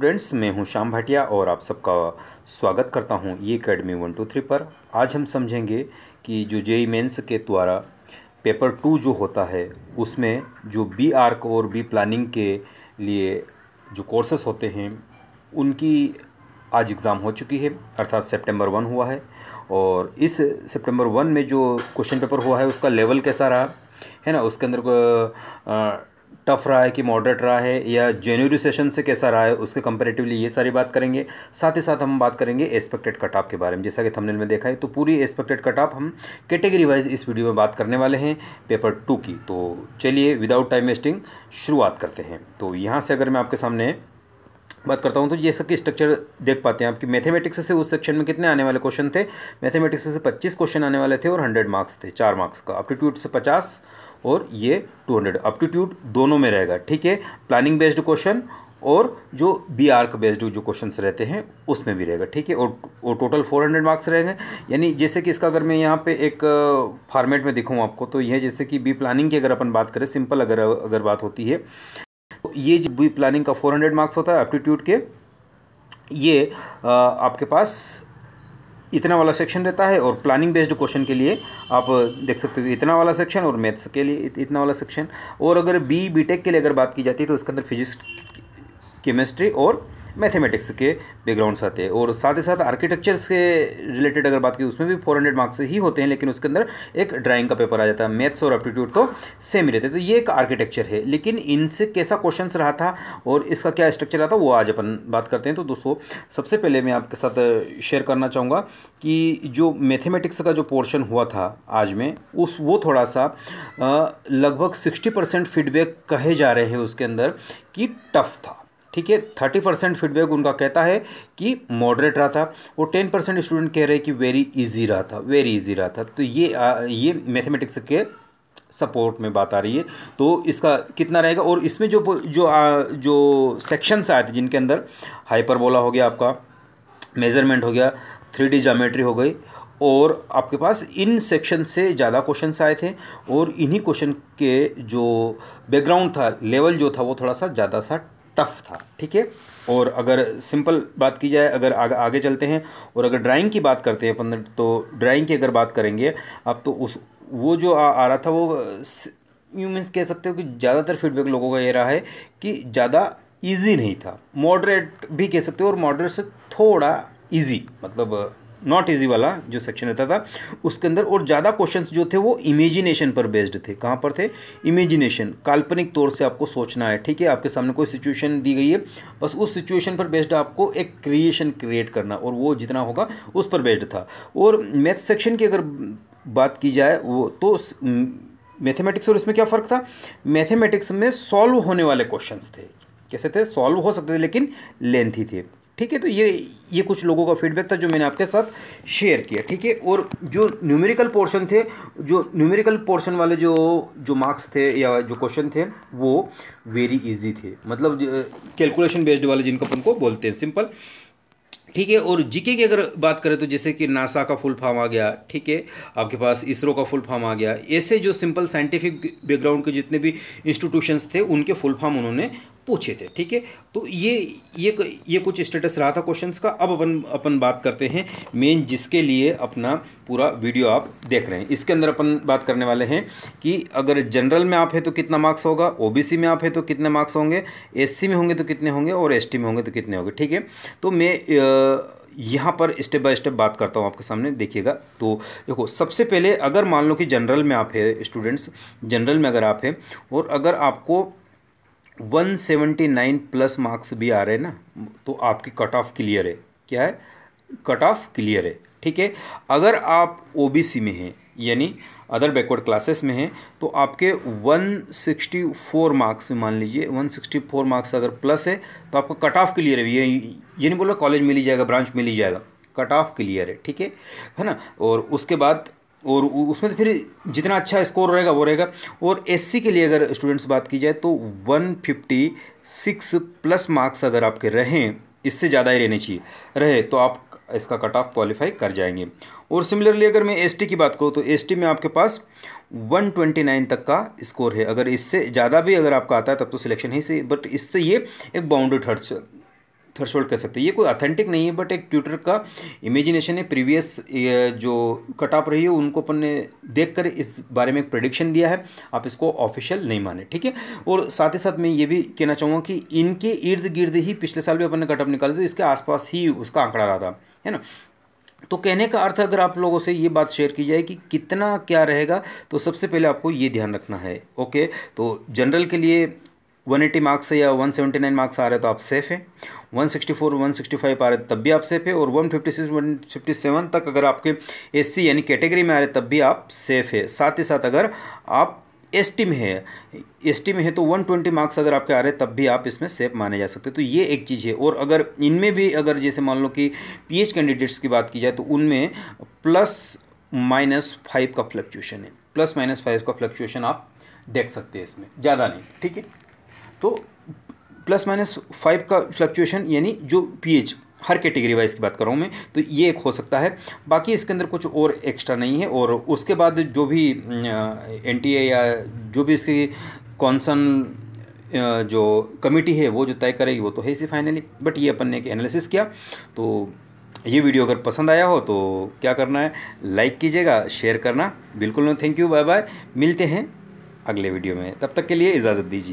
friends मैं हूं श्याम भाटिया और आप सबका स्वागत करता हूं E academy one two three पर आज हम समझेंगे कि जो जेई मेन्स e के द्वारा पेपर टू जो होता है उसमें जो बी आर्क और बी प्लानिंग के लिए जो कोर्सेस होते हैं उनकी आज एग्ज़ाम हो चुकी है अर्थात सितंबर वन हुआ है और इस सितंबर वन में जो क्वेश्चन पेपर हुआ है उसका लेवल कैसा रहा है ना उसके अंदर टफ रहा है कि मॉडरेट रहा है या जनवरी सेशन से कैसा रहा है उसके कंपेरेटिवली ये सारी बात करेंगे साथ ही साथ हम बात करेंगे एक्सपेक्टेड कट ऑफ के बारे में जैसा कि थंबनेल में देखा है तो पूरी एक्सपेक्टेड कट ऑफ हम कैटेगरी वाइज इस वीडियो में बात करने वाले हैं पेपर टू की तो चलिए विदाउट टाइम वेस्टिंग शुरुआत करते हैं तो यहाँ से अगर मैं आपके सामने बात करता हूँ तो ये सबके स्ट्रक्चर देख पाते हैं आपकी मैथमेटिक्स से उस सेक्शन में कितने आने वाले क्वेश्चन थे मैथमेटिक्स से पच्चीस क्वेश्चन आने वाले थे और हंड्रेड मार्क्स थे चार मार्क्स का एप्टीट्यूड से पचास और ये 200 aptitude दोनों में रहेगा ठीक है प्लानिंग बेस्ड क्वेश्चन और जो बी आर्क बेस्ड जो क्वेश्चन रहते हैं उसमें भी रहेगा ठीक है और वो टोटल फोर हंड्रेड मार्क्स रहेंगे यानी जैसे कि इसका अगर मैं यहाँ पे एक फॉर्मेट में दिखाऊँ आपको तो यह जैसे कि बी प्लानिंग की अगर अपन बात करें सिंपल अगर अगर बात होती है तो ये जो बी प्लानिंग का फोर हंड्रेड मार्क्स होता है एप्टीट्यूड के ये आपके पास इतना वाला सेक्शन रहता है और प्लानिंग बेस्ड क्वेश्चन के लिए आप देख सकते हो इतना वाला सेक्शन और मैथ्स के लिए इतना वाला सेक्शन और अगर बी बीटेक के लिए अगर बात की जाती है तो उसके अंदर फिजिक्स केमिस्ट्री और मैथमेटिक्स के बैकग्राउंड आते हैं और साथ ही साथ आर्किटेक्चर्स के रिलेटेड अगर बात की उसमें भी फोर हंड्रेड मार्क्स ही होते हैं लेकिन उसके अंदर एक ड्राइंग का पेपर आ जाता है मैथ्स और एप्टीट्यूड तो सेम ही रहते तो ये एक आर्किटेक्चर है लेकिन इनसे कैसा क्वेश्चन रहा था और इसका क्या स्ट्रक्चर रहा था वो आज अपन बात करते हैं तो दोस्तों सबसे पहले मैं आपके साथ शेयर करना चाहूँगा कि जो मैथेमेटिक्स का जो पोर्शन हुआ था आज में उस वो थोड़ा सा लगभग सिक्सटी परसेंट फीडबैक कहे जा रहे हैं उसके अंदर कि टफ़ था ठीक है थर्टी परसेंट फीडबैक उनका कहता है कि मॉडरेट रहा था और टेन परसेंट स्टूडेंट कह रहे हैं कि वेरी ईजी रहा था वेरी ईजी रहा था तो ये आ, ये मैथमेटिक्स के सपोर्ट में बात आ रही है तो इसका कितना रहेगा और इसमें जो जो आ, जो सेक्शंस आए थे जिनके अंदर हाइपरबोला हो गया आपका मेजरमेंट हो गया थ्री डी जोमेट्री हो गई और आपके पास इन सेक्शन से ज़्यादा क्वेश्चन आए थे और इन्हीं क्वेश्चन के जो बैकग्राउंड था लेवल जो था वो थोड़ा सा ज़्यादा सा टफ था ठीक है और अगर सिंपल बात की जाए अगर आग, आगे चलते हैं और अगर ड्राइंग की बात करते हैं अपन तो ड्राइंग की अगर बात करेंगे आप तो उस वो जो आ, आ रहा था वो यू मीन्स कह सकते हो कि ज़्यादातर फीडबैक लोगों का ये रहा है कि ज़्यादा ईजी नहीं था मॉडरेट भी कह सकते हो और मॉडरेट से थोड़ा ईजी मतलब नॉट इजी वाला जो सेक्शन रहता था उसके अंदर और ज़्यादा क्वेश्चंस जो थे वो इमेजिनेशन पर बेस्ड थे कहाँ पर थे इमेजिनेशन काल्पनिक तौर से आपको सोचना है ठीक है आपके सामने कोई सिचुएशन दी गई है बस उस सिचुएशन पर बेस्ड आपको एक क्रिएशन क्रिएट करना और वो जितना होगा उस पर बेस्ड था और मैथ सेक्शन की अगर बात की जाए वो तो मैथमेटिक्स और इसमें क्या फ़र्क था मैथमेटिक्स में सॉल्व होने वाले क्वेश्चंस थे कैसे थे सॉल्व हो सकते थे लेकिन लेंथी थे ठीक है तो ये ये कुछ लोगों का फीडबैक था जो मैंने आपके साथ शेयर किया ठीक है और जो न्यूमेरिकल पोर्शन थे जो न्यूमेरिकल पोर्शन वाले जो जो मार्क्स थे या जो क्वेश्चन थे वो वेरी इजी थे मतलब कैलकुलेशन बेस्ड वाले जिनको अपन को बोलते हैं सिंपल ठीक है और जीके की अगर बात करें तो जैसे कि नासा का फुल फॉर्म आ गया ठीक है आपके पास इसरो का फुल फॉर्म आ गया ऐसे जो सिंपल साइंटिफिक बैकग्राउंड के जितने भी इंस्टीट्यूशंस थे उनके फुल फॉर्म उन्होंने पूछे थे ठीक है तो ये ये ये कुछ स्टेटस रहा था क्वेश्चंस का अब अपन अपन बात करते हैं मेन जिसके लिए अपना पूरा वीडियो आप देख रहे हैं इसके अंदर अपन बात करने वाले हैं कि अगर जनरल में आप है तो कितना मार्क्स होगा ओबीसी में आप है तो कितने मार्क्स होंगे एससी में होंगे तो कितने होंगे और एस में होंगे तो कितने होंगे ठीक है तो मैं यहाँ पर स्टेप बाय स्टेप बात करता हूँ आपके सामने देखिएगा तो देखो सबसे पहले अगर मान लो कि जनरल में आप है स्टूडेंट्स जनरल में अगर आप है और अगर आपको 179 प्लस मार्क्स भी आ रहे हैं ना तो आपकी कट ऑफ क्लियर है क्या है कट ऑफ क्लियर है ठीक है अगर आप ओबीसी में हैं यानी अदर बैकवर्ड क्लासेस में हैं तो आपके 164 मार्क्स मान लीजिए 164 मार्क्स अगर प्लस है तो आपका कट ऑफ क्लियर है ये ये नहीं कॉलेज मिल ही जाएगा ब्रांच मिल ही जाएगा कट ऑफ क्लियर है ठीक है है ना और उसके बाद और उसमें तो फिर जितना अच्छा स्कोर रहेगा वो रहेगा और एस के लिए अगर स्टूडेंट्स बात की जाए तो 156 प्लस मार्क्स अगर आपके रहें इससे ज़्यादा ही रहने चाहिए रहे तो आप इसका कट ऑफ क्वालिफाई कर जाएंगे और सिमिलरली अगर मैं एसटी की बात करूँ तो एसटी में आपके पास 129 तक का स्कोर है अगर इससे ज़्यादा भी अगर आपका आता है तब तो सिलेक्शन ही से बट इससे ये एक बाउंडेड हर्च थ्रेशोल्ड कह सकते हैं ये कोई ऑथेंटिक नहीं है बट एक ट्यूटर का इमेजिनेशन है प्रीवियस जो कट ऑफ रही है उनको अपन ने देख कर इस बारे में एक प्रडिक्शन दिया है आप इसको ऑफिशियल नहीं माने ठीक है और साथ ही साथ मैं ये भी कहना चाहूँगा कि इनके इर्द गिर्द ही पिछले साल भी अपन ने कट ऑफ निकाले थे इसके आसपास ही उसका आंकड़ा रहा था है ना तो कहने का अर्थ अगर आप लोगों से ये बात शेयर की जाए कि कितना क्या रहेगा तो सबसे पहले आपको ये ध्यान रखना है ओके तो जनरल के लिए 180 मार्क्स या 179 मार्क्स आ रहे तो आप सेफ़ हैं 164 165 आ रहे तब भी आप सेफ़ है और 156 157 तक अगर आपके एससी यानी कैटेगरी में आ रहे तब भी आप सेफ़ है साथ ही साथ अगर आप एसटी में है एसटी में है तो 120 मार्क्स अगर आपके आ रहे तब भी आप इसमें सेफ माने जा सकते हैं तो ये एक चीज़ है और अगर इनमें भी अगर जैसे मान लो कि एच कैंडिडेट्स की बात की जाए तो उनमें प्लस माइनस फाइव का फ्लक्चुएशन है प्लस माइनस फाइव का फ्लक्चुएशन आप देख सकते हैं इसमें ज़्यादा नहीं ठीक है तो प्लस माइनस फाइव का फ्लक्चुएशन यानी जो पीएच हर कैटेगरी वाइज की बात कर रहा हूँ मैं तो ये एक हो सकता है बाकी इसके अंदर कुछ और एक्स्ट्रा नहीं है और उसके बाद जो भी एन अं, या जो भी इसकी कौनसन अं, जो कमेटी है वो जो तय करेगी वो तो है इसी फाइनली बट ये अपन ने एक एनालिसिस किया तो ये वीडियो अगर पसंद आया हो तो क्या करना है लाइक कीजिएगा शेयर करना बिल्कुल नहीं थैंक यू बाय बाय मिलते हैं अगले वीडियो में तब तक के लिए इजाज़त दीजिए